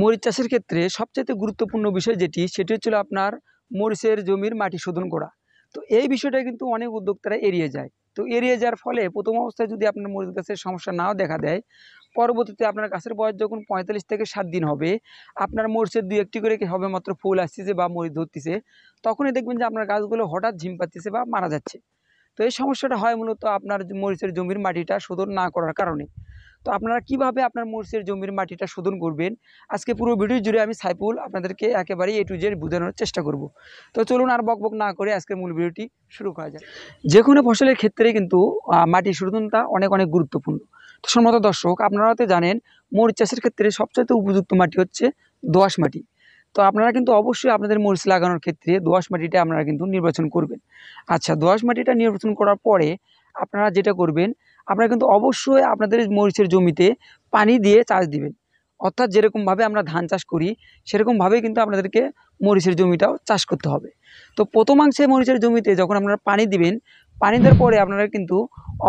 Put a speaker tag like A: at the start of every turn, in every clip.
A: মরিচ চাষের ক্ষেত্রে সবচেয়ে গুরুত্বপূর্ণ বিষয় যেটি সেটি হচ্ছিল আপনার মরিচের জমির মাটি শোধন করা তো এই বিষয়টা কিন্তু অনেক উদ্যোক্তারা এড়িয়ে যায় তো এড়িয়ে যাওয়ার ফলে প্রথম অবস্থায় যদি আপনার মরিচ গাছের সমস্যা নাও দেখা দেয় পরবর্তীতে আপনার গাছের বয়স যখন পঁয়তাল্লিশ থেকে সাত দিন হবে আপনার মরিচের দুই একটি করে হবে মাত্র ফুল আসতেছে বা মরিচ ধরতেছে তখনই দেখবেন যে আপনার গাছগুলো হঠাৎ ঝিম পাচ্ছে বা মারা যাচ্ছে তো এই সমস্যাটা হয় মূলত আপনার মরিচের জমির মাটিটা শোধন না করার কারণে তো আপনারা কিভাবে আপনার মোর্সের জমির মাটিটা শোধন করবেন আজকে পুরো ভিডিও জুড়ে আমি সাইফুল আপনাদেরকে একেবারে এ টু জেড বোঝানোর চেষ্টা করব তো চলুন আর বকবক না করে আজকের মূল ভিডিওটি শুরু করা যায় যে কোনো ফসলের ক্ষেত্রে কিন্তু মাটি শোধনটা অনেক অনেক গুরুত্বপূর্ণ তো সম্মত দর্শক আপনারা তো জানেন মরিচ চাষের ক্ষেত্রে সবচেয়ে উপযুক্ত মাটি হচ্ছে দোয়াশ মাটি তো আপনারা কিন্তু অবশ্যই আপনাদের মরিচ লাগানোর ক্ষেত্রে দোয়াশ মাটিটা আপনারা কিন্তু নির্বাচন করবেন আচ্ছা দোয়াশ মাটিটা নির্বাচন করার পরে আপনারা যেটা করবেন আপনারা কিন্তু অবশ্যই আপনাদের মরিচের জমিতে পানি দিয়ে চাষ দিবেন অর্থাৎ যেরকমভাবে আমরা ধান চাষ করি সেরকমভাবেই কিন্তু আপনাদেরকে মরিচের জমিটাও চাষ করতে হবে তো প্রথমাংশে মরিচের জমিতে যখন আপনারা পানি দিবেন পানি দেওয়ার পরে আপনারা কিন্তু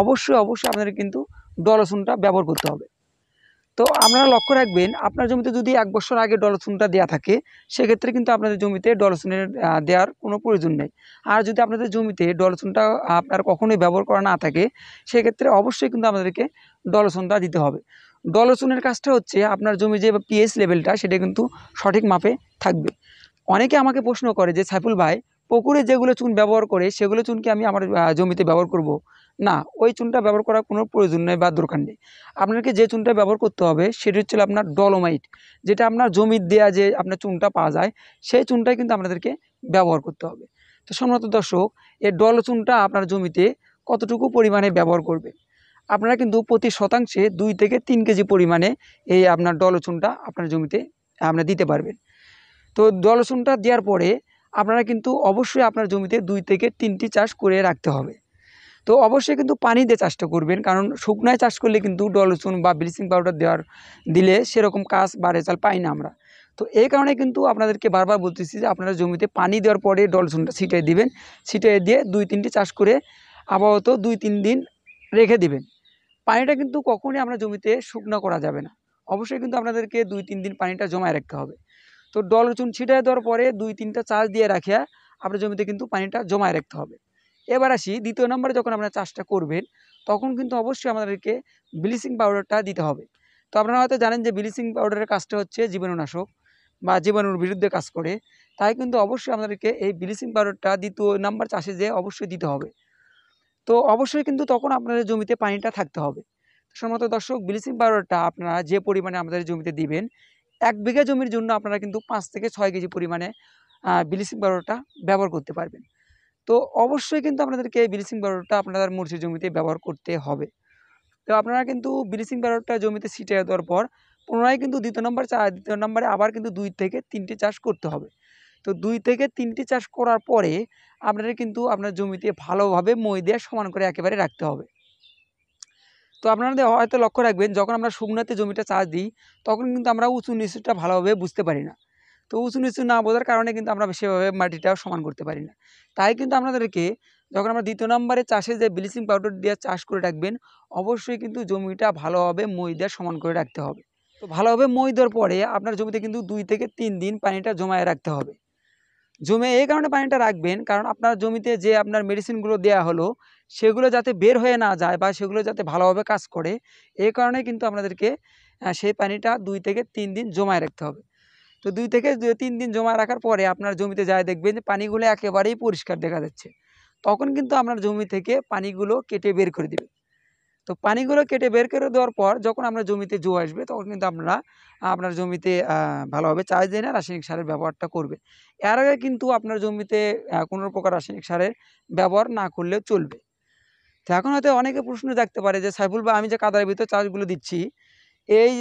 A: অবশ্যই অবশ্যই আপনাদের কিন্তু ডলসুনটা ব্যবহার করতে হবে তো আপনারা লক্ষ্য রাখবেন আপনার জমিতে যদি এক বছর আগে ডলসুনটা দেওয়া থাকে সেক্ষেত্রে কিন্তু আপনাদের জমিতে ডলসুনের দেওয়ার কোনো প্রয়োজন নেই আর যদি আপনাদের জমিতে ডলসুনটা আপনার কখনোই ব্যবহার করা না থাকে সেক্ষেত্রে অবশ্যই কিন্তু আমাদেরকে ডলসুনটা দিতে হবে ডলসুনের কাজটা হচ্ছে আপনার জমি যে পিএস লেভেলটা সেটা কিন্তু সঠিক মাপে থাকবে অনেকে আমাকে প্রশ্ন করে যে সাইফুল ভাই পুকুরে যেগুলো চুন ব্যবহার করে সেগুলো চুনকে আমি আমার জমিতে ব্যবহার করব। না ওই চুনটা ব্যবহার করার কোনো প্রয়োজন নেই বা দরকার নেই আপনাকে যে চুনটা ব্যবহার করতে হবে সেটি হচ্ছে আপনার ডলোমাইট যেটা আপনার জমির দেয়া যে আপনার চুনটা পাওয়া যায় সেই চুনটাই কিন্তু আপনাদেরকে ব্যবহার করতে হবে তো সম্ভবত দর্শক এই ডল চুনটা আপনার জমিতে কতটুকু পরিমাণে ব্যবহার করবে আপনারা কিন্তু প্রতি শতাংশে দুই থেকে তিন কেজি পরিমাণে এই আপনার ডলচুনটা আপনার জমিতে আপনার দিতে পারবেন তো ডলচুনটা দেওয়ার পরে আপনারা কিন্তু অবশ্যই আপনার জমিতে দুই থেকে তিনটি চাষ করে রাখতে হবে তো অবশ্যই কিন্তু পানি দিয়ে চাষটা করবেন কারণ শুকনায় চাষ করলে কিন্তু ডলসুন বা ব্লিচিং পাউডার দেওয়ার দিলে সেরকম কাজ বা রেজাল্ট পাই না আমরা তো এই কারণে কিন্তু আপনাদেরকে বারবার বলতেছি যে আপনারা জমিতে পানি দেওয়ার পরে ডলসুনটা ছিটিয়ে দিবেন ছিটিয়ে দিয়ে দুই তিনটি চাষ করে আপাতত দুই তিন দিন রেখে দিবেন পানিটা কিন্তু কখনই আমরা জমিতে শুকনো করা যাবে না অবশ্যই কিন্তু আপনাদেরকে দুই তিন দিন পানিটা জমায় রাখতে হবে তো ডলচুন ছিটায় দেওয়ার পরে দুই তিনটা চাষ দিয়ে রাখিয়া আপনার জমিতে কিন্তু পানিটা জমায় রাখতে হবে এবার আসি দ্বিতীয় নম্বরে যখন আপনারা চাষটা করবেন তখন কিন্তু অবশ্যই আমাদেরকে ব্লিচিং পাউডারটা দিতে হবে তো আপনারা হয়তো জানেন যে ব্লিচিং পাউডারের কাজটা হচ্ছে জীবাণুনাশক বা জীবাণুর বিরুদ্ধে কাজ করে তাই কিন্তু অবশ্যই আমাদেরকে এই ব্লিচিং পাউডারটা দ্বিতীয় নাম্বার চাষে যেয়ে অবশ্যই দিতে হবে তো অবশ্যই কিন্তু তখন আপনাদের জমিতে পানিটা থাকতে হবে সম্ভবত দর্শক ব্লিচিং পাউডারটা আপনারা যে পরিমাণে আমাদের জমিতে দিবেন এক বিঘা জমির জন্য আপনারা কিন্তু পাঁচ থেকে ছয় কেজি পরিমাণে ব্লিচিং পাউডারটা ব্যবহার করতে পারবেন তো অবশ্যই কিন্তু আপনাদেরকে ব্লিচিং পাউডারটা আপনাদের মুরগির জমিতে ব্যবহার করতে হবে তো আপনারা কিন্তু ব্লিচিং পাউডারটা জমিতে ছিটিয়ে দেওয়ার পর পুনরায় কিন্তু দ্বিতীয় নম্বর চা দ্বিতীয় নম্বরে আবার কিন্তু দুই থেকে তিনটি চাষ করতে হবে তো দুই থেকে তিনটি চাষ করার পরে আপনাদের কিন্তু আপনার জমিতে ভালোভাবে মই দেওয়া সমান করে একেবারে রাখতে হবে তো আপনাদের হয়তো লক্ষ্য রাখবেন যখন আমরা শুকনাতে জমিটা চাষ দিই তখন কিন্তু আমরা উঁচু নিচুটা ভালোভাবে বুঝতে পারি না তো উঁচু নিচু না বোঝার কারণে কিন্তু আমরা সেভাবে মাটিটাও সমান করতে পারি না তাই কিন্তু আপনাদেরকে যখন আমরা দ্বিতীয় নম্বরে চাষে যে ব্লিচিং পাউডার দিয়ে চাষ করে রাখবেন অবশ্যই কিন্তু জমিটা ভালোভাবে মই দেওয়া সমান করে রাখতে হবে তো ভালোভাবে মই দেওয়ার পরে আপনার জমিতে কিন্তু দুই থেকে তিন দিন পানিটা জমায়ে রাখতে হবে জমে এই কারণে পানিটা রাখবেন কারণ আপনার জমিতে যে আপনার মেডিসিনগুলো দেয়া হলো সেগুলো যাতে বের হয়ে না যায় বা সেগুলো যাতে ভালোভাবে কাজ করে এই কারণে কিন্তু আপনাদেরকে সেই পানিটা দুই থেকে তিন দিন জমায় রাখতে হবে তো দুই থেকে তিন দিন জমা রাখার পরে আপনার জমিতে যায় দেখবেন যে পানিগুলো একেবারেই পরিষ্কার দেখা যাচ্ছে তখন কিন্তু আপনার জমি থেকে পানিগুলো কেটে বের করে দেবে তো পানিগুলো কেটে বের করে দেওয়ার পর যখন আমরা জমিতে জো আসবে তখন কিন্তু আপনারা আপনার জমিতে ভালোভাবে চাষ দেয় না রাসায়নিক সারের ব্যবহারটা করবে এর আগে কিন্তু আপনার জমিতে কোনো প্রকার রাসায়নিক সারের ব্যবহার না করলেও চলবে তো এখন হয়তো অনেকে প্রশ্ন দেখতে পারে যে সাইফুল বা আমি যে কাদার ভিতর চাষগুলো দিচ্ছি এই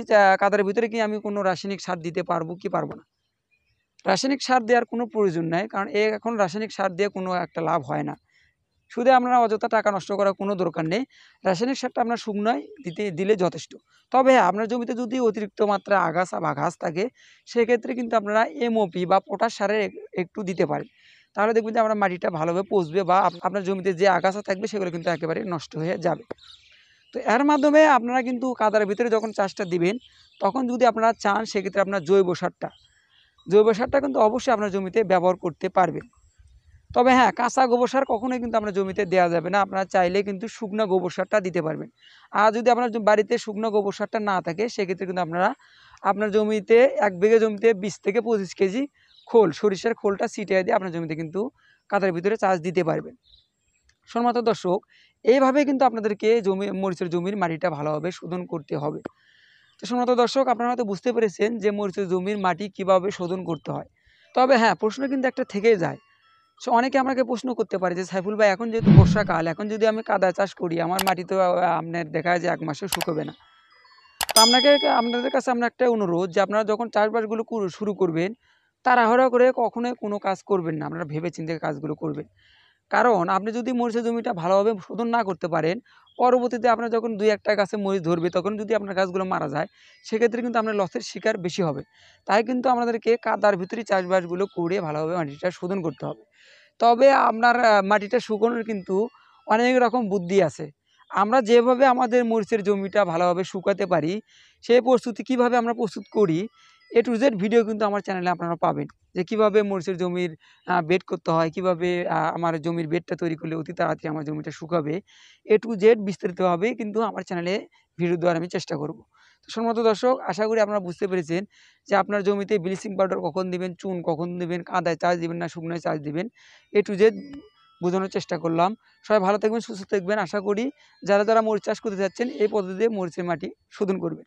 A: কাদার ভিতরে কি আমি কোনো রাসায়নিক সার দিতে পারবো কি পারবো না রাসায়নিক সার দেওয়ার কোনো প্রয়োজন নাই কারণ এ এখন রাসায়নিক সার দিয়ে কোনো একটা লাভ হয় না শুধু আপনারা অযথা টাকা নষ্ট করার কোনো দরকার নেই রাসায়নিক সারটা আপনার শুকনোয় দিতে দিলে যথেষ্ট তবে হ্যাঁ আপনার জমিতে যদি অতিরিক্ত মাত্রা আগাছা বা ঘাস থাকে সেক্ষেত্রে কিন্তু আপনারা এমওপি বা পটাশ সারের একটু দিতে পারেন তাহলে দেখবেন যে আপনার মাটিটা ভালোভাবে পচবে বা আপনার জমিতে যে আগাছা থাকবে সেগুলো কিন্তু একেবারে নষ্ট হয়ে যাবে তো এর মাধ্যমে আপনারা কিন্তু কাদার ভিতরে যখন চাষটা দিবেন তখন যদি আপনারা চান সেক্ষেত্রে আপনার জৈব সারটা জৈব সারটা কিন্তু অবশ্যই আপনার জমিতে ব্যবহার করতে পারবেন তবে হ্যাঁ কাঁচা গোবর সার কখনোই কিন্তু আপনার জমিতে দেওয়া যাবে না আপনারা চাইলে কিন্তু শুকনো গোবর সারটা দিতে পারবেন আর যদি আপনার বাড়িতে শুকনো গোবর সারটা না থাকে সেক্ষেত্রে কিন্তু আপনারা আপনার জমিতে এক বিঘে জমিতে বিশ থেকে পঁচিশ কেজি খোল সরিষার খোলটা ছিটিয়ে দিয়ে আপনার জমিতে কিন্তু কাদার ভিতরে চাষ দিতে পারবেন সম্মাত দর্শক এইভাবে কিন্তু আপনাদেরকে জমি মরিচের জমির মাটিটা ভালোভাবে শোধন করতে হবে তো সম্মত দর্শক আপনারা হয়তো বুঝতে পেরেছেন যে মরিচের জমির মাটি কিভাবে শোধন করতে হয় তবে হ্যাঁ প্রশ্ন কিন্তু একটা থেকে যায় সো অনেকে আমাকে প্রশ্ন করতে পারে যে সাইফুল ভাই এখন যেহেতু বর্ষাকাল এখন যদি আমি কাদা চাষ করি আমার মাটি তো আপনার দেখা যায় যে এক মাসে শুকোবে না তো আপনাকে আপনাদের কাছে আমরা একটা অনুরোধ যে আপনারা যখন চাষবাসগুলো শুরু করবেন তাড়াহড়া করে কখনোই কোনো কাজ করবেন না আপনারা ভেবে চিন্তে কাজগুলো করবেন কারণ আপনি যদি মরিচের জমিটা ভালোভাবে শোধন না করতে পারেন পরবর্তীতে আপনার যখন দুই একটা গাছে মরিচ ধরবে তখন যদি আপনার গাছগুলো মারা যায় সেক্ষেত্রে কিন্তু আপনার লসের শিকার বেশি হবে তাই কিন্তু আমাদেরকে কাদার ভিতরে চাষবাসগুলো করে ভালোভাবে মাটিটা শোধন করতে হবে তবে আপনার মাটিটা শুকোনোর কিন্তু অনেক রকম বুদ্ধি আছে আমরা যেভাবে আমাদের মরিচের জমিটা ভালোভাবে শুকাতে পারি সেই প্রস্তুতি কিভাবে আমরা প্রস্তুত করি এ টু জেড ভিডিও কিন্তু আমার চ্যানেলে আপনারা পাবেন যে কিভাবে মরিচের জমির বেড করতে হয় কিভাবে আমার জমির বেডটা তৈরি করলে অতি তাড়াতাড়ি আমার জমিটা শুকাবে এ টু জেড বিস্তারিতভাবে কিন্তু আমার চ্যানেলে ভিডিও দেওয়ার আমি চেষ্টা করব তো সম্মত দর্শক আশা করি আপনারা বুঝতে পেরেছেন যে আপনার জমিতে ব্লিচিং পাউডার কখন দিবেন চুন কখন দিবেন কাদায় চার্জ দিবেন না শুকনায় চার্জ দিবেন এ টু জেড বোঝানোর চেষ্টা করলাম সবাই ভালো থাকবেন সুস্থ থাকবেন আশা করি যারা যারা মরিচ চাষ করতে যাচ্ছেন এই পদ্ধতিতে মরিচের মাটি শোধন করবেন